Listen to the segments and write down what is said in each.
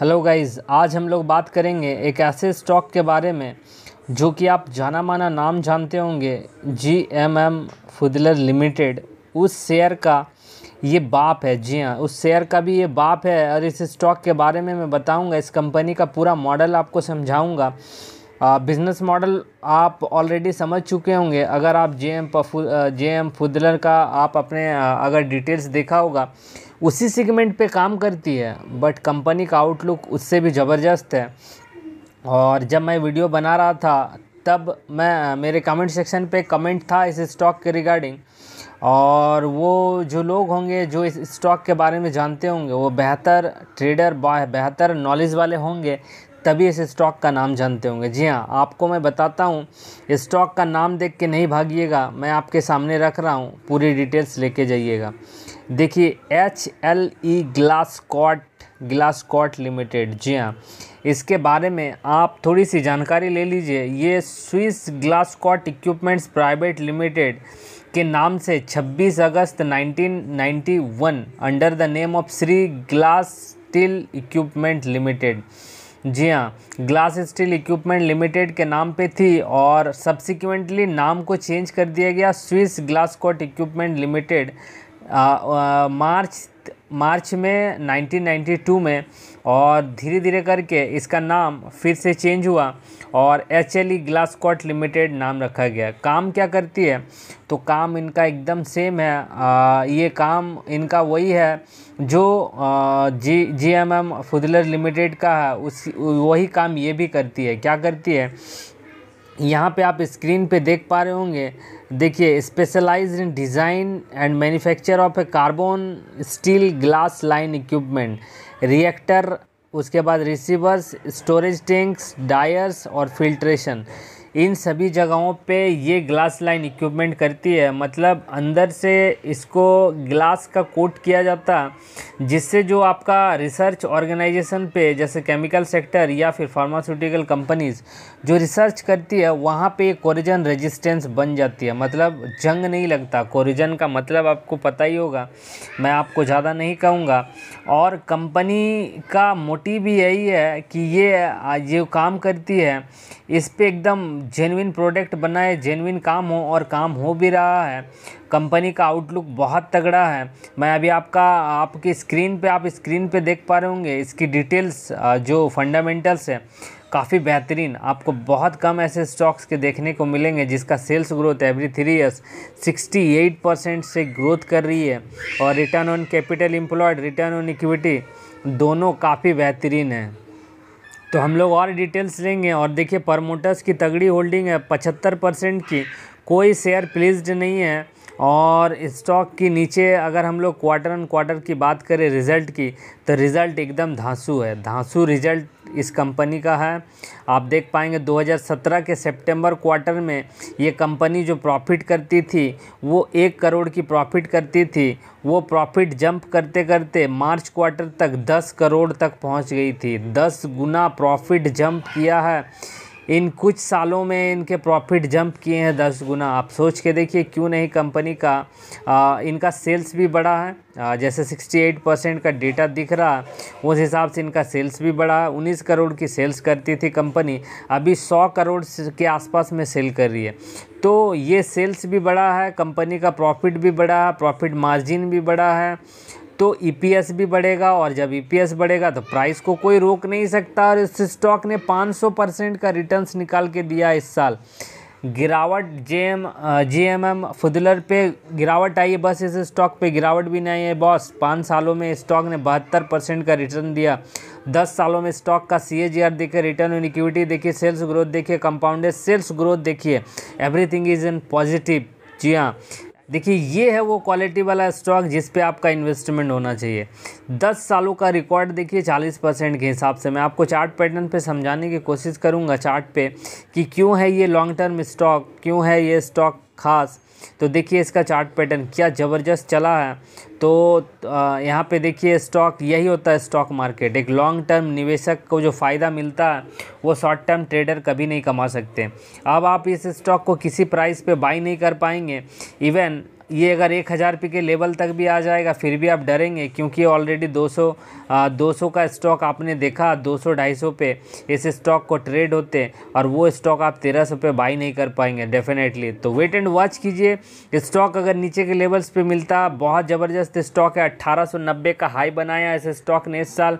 hello guys आज हम लोग बात करेंगे एक ऐसे स्टॉक के बारे में जो कि आप जाना माना नाम जानते होंगे G M M Pfaudler limited उस शेयर का ये बाप है जी हाँ उस शेयर का भी ये बाप है और इस स्टॉक के बारे में मैं बताऊंगा इस कंपनी का पूरा मॉडल आपको समझाऊंगा बिज़नेस मॉडल आप ऑलरेडी समझ चुके होंगे अगर आप जे एम जे एम फुदलर का आप अपने अगर डिटेल्स देखा होगा उसी सेगमेंट पे काम करती है बट कंपनी का आउटलुक उससे भी ज़बरदस्त है और जब मैं वीडियो बना रहा था तब मैं मेरे कमेंट सेक्शन पे कमेंट था इस स्टॉक के रिगार्डिंग और वो जो लोग होंगे जो इस स्टॉक के बारे में जानते होंगे वो बेहतर ट्रेडर बेहतर नॉलेज वाले होंगे तभी इस स्टॉक का नाम जानते होंगे जी हाँ आपको मैं बताता हूँ स्टॉक का नाम देख के नहीं भागिएगा मैं आपके सामने रख रहा हूँ पूरी डिटेल्स लेके जाइएगा देखिए H L E glass coat glass coat limited जी हाँ इसके बारे में आप थोड़ी सी जानकारी ले लीजिए ये Swiss glass coat equipments private limited के नाम से 26 अगस्त 1991 under the name of Shri glass steel equipment limited जी हाँ ग्लास स्टील इक्विपमेंट लिमिटेड के नाम पे थी और सब्सिक्वेंटली नाम को चेंज कर दिया गया Swiss glass coat equipment limited मार्च मार्च में 1992 में और धीरे धीरे करके इसका नाम फिर से चेंज हुआ और H L E glass coat limited नाम रखा गया काम क्या करती है तो काम इनका एकदम सेम है आ, ये काम इनका वही है जो आ, G G M M Pfaudler limited का है उस वही काम ये भी करती है क्या करती है यहाँ पे आप स्क्रीन पे देख पा रहे होंगे देखिए specialise in design and manufacture of a carbon steel glass line equipment reactor उसके बाद रिसीवर्स स्टोरेज टैंक्स डायर्स और फिल्ट्रेशन इन सभी जगहों पे ये ग्लास लाइन इक्विपमेंट करती है मतलब अंदर से इसको ग्लास का कोट किया जाता जिससे जो आपका रिसर्च ऑर्गेनाइजेशन पे जैसे केमिकल सेक्टर या फिर फार्मास्यूटिकल कंपनीज़ जो रिसर्च करती है वहाँ पे कोरिजन रेजिस्टेंस बन जाती है मतलब जंग नहीं लगता कोरिजन का मतलब आपको पता ही होगा मैं आपको ज़्यादा नहीं कहूँगा और कंपनी का मोटिव भी यही है कि ये ये काम करती है इस पर एकदम जेनविन प्रोडक्ट बनाए जेनविन काम हो और काम हो भी रहा है कंपनी का आउटलुक बहुत तगड़ा है मैं अभी आपका आपकी स्क्रीन पे आप स्क्रीन पे देख पा रहे होंगे इसकी डिटेल्स जो फंडामेंटल्स है काफ़ी बेहतरीन आपको बहुत कम ऐसे स्टॉक्स के देखने को मिलेंगे जिसका sales growth every three years sixty eight percent से ग्रोथ कर रही है और return on capital employed return on equity दोनों काफ़ी बेहतरीन हैं तो हम लोग और डिटेल्स लेंगे और देखिए प्रमोटर्स की तगड़ी होल्डिंग है पचहत्तर परसेंट की कोई शेयर प्लेज नहीं है और स्टॉक की नीचे अगर हम लोग क्वार्टर ऑन क्वार्टर की बात करें रिज़ल्ट की तो रिज़ल्ट एकदम धांसू है धांसू रिज़ल्ट इस कंपनी का है आप देख पाएंगे 2017 के सितंबर क्वार्टर में ये कंपनी जो प्रॉफिट करती थी वो एक करोड़ की प्रॉफिट करती थी वो प्रॉफिट जंप करते करते मार्च क्वार्टर तक 10 करोड़ तक पहुंच गई थी 10 गुना प्रॉफिट जंप किया है इन कुछ सालों में इनके प्रॉफिट जंप किए हैं दस गुना आप सोच के देखिए क्यों नहीं कंपनी का आ, इनका सेल्स भी बढ़ा है आ, जैसे 68 परसेंट का डेटा दिख रहा है उस हिसाब से इनका सेल्स भी बढ़ा है उन्नीस करोड़ की सेल्स करती थी कंपनी अभी सौ करोड़ के आसपास में सेल कर रही है तो ये सेल्स भी बढ़ा है कंपनी का प्रॉफिट भी बढ़ा है प्रॉफिट मार्जिन भी बढ़ा है तो ई e भी बढ़ेगा और जब ई e बढ़ेगा तो प्राइस को कोई रोक नहीं सकता और इस स्टॉक ने 500 परसेंट का रिटर्न्स निकाल के दिया इस साल गिरावट जेएम जीएमएम फुदलर पे गिरावट आई है बस इस स्टॉक पे गिरावट भी नहीं है बॉस पाँच सालों में स्टॉक ने बहत्तर परसेंट का रिटर्न दिया दस सालों में स्टॉक का सी देखिए रिटर्न ऑन इक्विटी देखिए सेल्स ग्रोथ देखिए कंपाउंडेड सेल्स ग्रोथ देखिए एवरीथिंग इज़ इन पॉजिटिव जी हाँ देखिए ये है वो क्वालिटी वाला स्टॉक जिस पे आपका इन्वेस्टमेंट होना चाहिए दस सालों का रिकॉर्ड देखिए चालीस परसेंट के हिसाब से मैं आपको चार्ट पैटर्न पे समझाने की कोशिश करूँगा चार्ट पे कि क्यों है ये लॉन्ग टर्म स्टॉक क्यों है ये स्टॉक ख़ास तो देखिए इसका चार्ट पैटर्न क्या ज़बरदस्त चला है तो यहाँ पे देखिए स्टॉक यही होता है स्टॉक मार्केट एक लॉन्ग टर्म निवेशक को जो फ़ायदा मिलता है वो शॉर्ट टर्म ट्रेडर कभी नहीं कमा सकते अब आप इस स्टॉक को किसी प्राइस पे बाई नहीं कर पाएंगे इवन ये अगर एक हज़ार रुपये के लेवल तक भी आ जाएगा फिर भी आप डरेंगे क्योंकि ऑलरेडी 200 200 का स्टॉक आपने देखा 200 250 पे इस स्टॉक को ट्रेड होते और वो स्टॉक आप 1300 पे बाई नहीं कर पाएंगे डेफिनेटली तो वेट एंड वॉच कीजिए स्टॉक अगर नीचे के लेवल्स पे मिलता बहुत ज़बरदस्त स्टॉक है अट्ठारह का हाई बनाया इस स्टॉक ने इस साल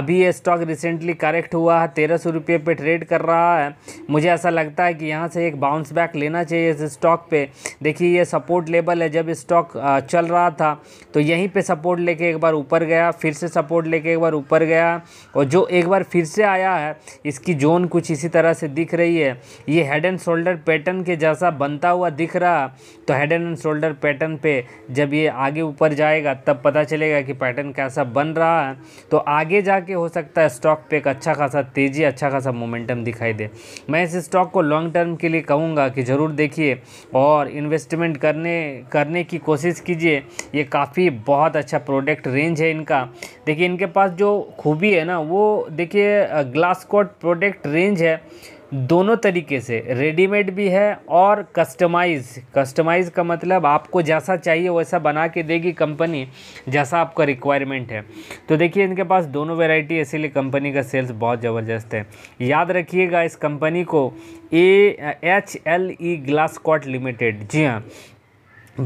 अभी ये स्टॉक रिसेंटली करेक्ट हुआ है तेरह सौ ट्रेड कर रहा है मुझे ऐसा लगता है कि यहाँ से एक बाउंस बैक लेना चाहिए इस स्टॉक पर देखिए ये सपोर्ट लेवल जब स्टॉक चल रहा था तो यहीं पे सपोर्ट लेके एक बार ऊपर गया फिर से सपोर्ट लेके एक बार ऊपर गया और जो एक बार फिर से आया है इसकी जोन कुछ इसी तरह से दिख रही है ये हेड एंड शोल्डर पैटर्न के जैसा बनता हुआ दिख रहा तो हेड एंड शोल्डर पैटर्न पर जब ये आगे ऊपर जाएगा तब पता चलेगा कि पैटर्न कैसा बन रहा है तो आगे जाके हो सकता है स्टॉक पे एक अच्छा खासा तेज़ी अच्छा खासा मोमेंटम दिखाई दे मैं इस स्टॉक को लॉन्ग टर्म के लिए कहूँगा कि ज़रूर देखिए और इन्वेस्टमेंट करने का करने की कोशिश कीजिए ये काफ़ी बहुत अच्छा प्रोडक्ट रेंज है इनका देखिए इनके पास जो खूबी है ना वो देखिए ग्लास कोट प्रोडक्ट रेंज है दोनों तरीके से रेडीमेड भी है और कस्टमाइज कस्टमाइज का मतलब आपको जैसा चाहिए वैसा बना के देगी कंपनी जैसा आपका रिक्वायरमेंट है तो देखिए इनके पास दोनों वेराइटी इसीलिए कंपनी का सेल्स बहुत ज़बरदस्त है याद रखिएगा इस कंपनी को A H L E glass coat limited जी हाँ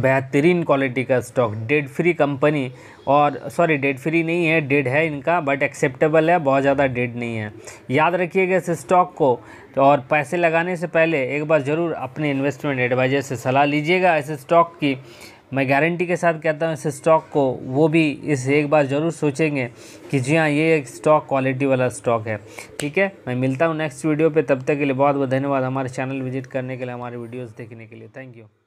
बेहतरीन क्वालिटी का स्टॉक डेड फ्री कंपनी और सॉरी डेड फ्री नहीं है डेड है इनका बट एक्सेप्टेबल है बहुत ज़्यादा डेड नहीं है याद रखिएगा इस स्टॉक को तो और पैसे लगाने से पहले एक बार ज़रूर अपने इन्वेस्टमेंट एडवाइज़र से सलाह लीजिएगा इस स्टॉक की मैं गारंटी के साथ कहता हूँ इस स्टॉक को वो भी इस एक बार ज़रूर सोचेंगे कि जी हाँ ये एक स्टॉक क्वालिटी वाला स्टॉक है ठीक है मैं मिलता हूँ नेक्स्ट वीडियो पे तब तक के लिए बहुत बहुत धन्यवाद हमारे चैनल विजिट करने के लिए हमारे वीडियोस देखने के लिए थैंक यू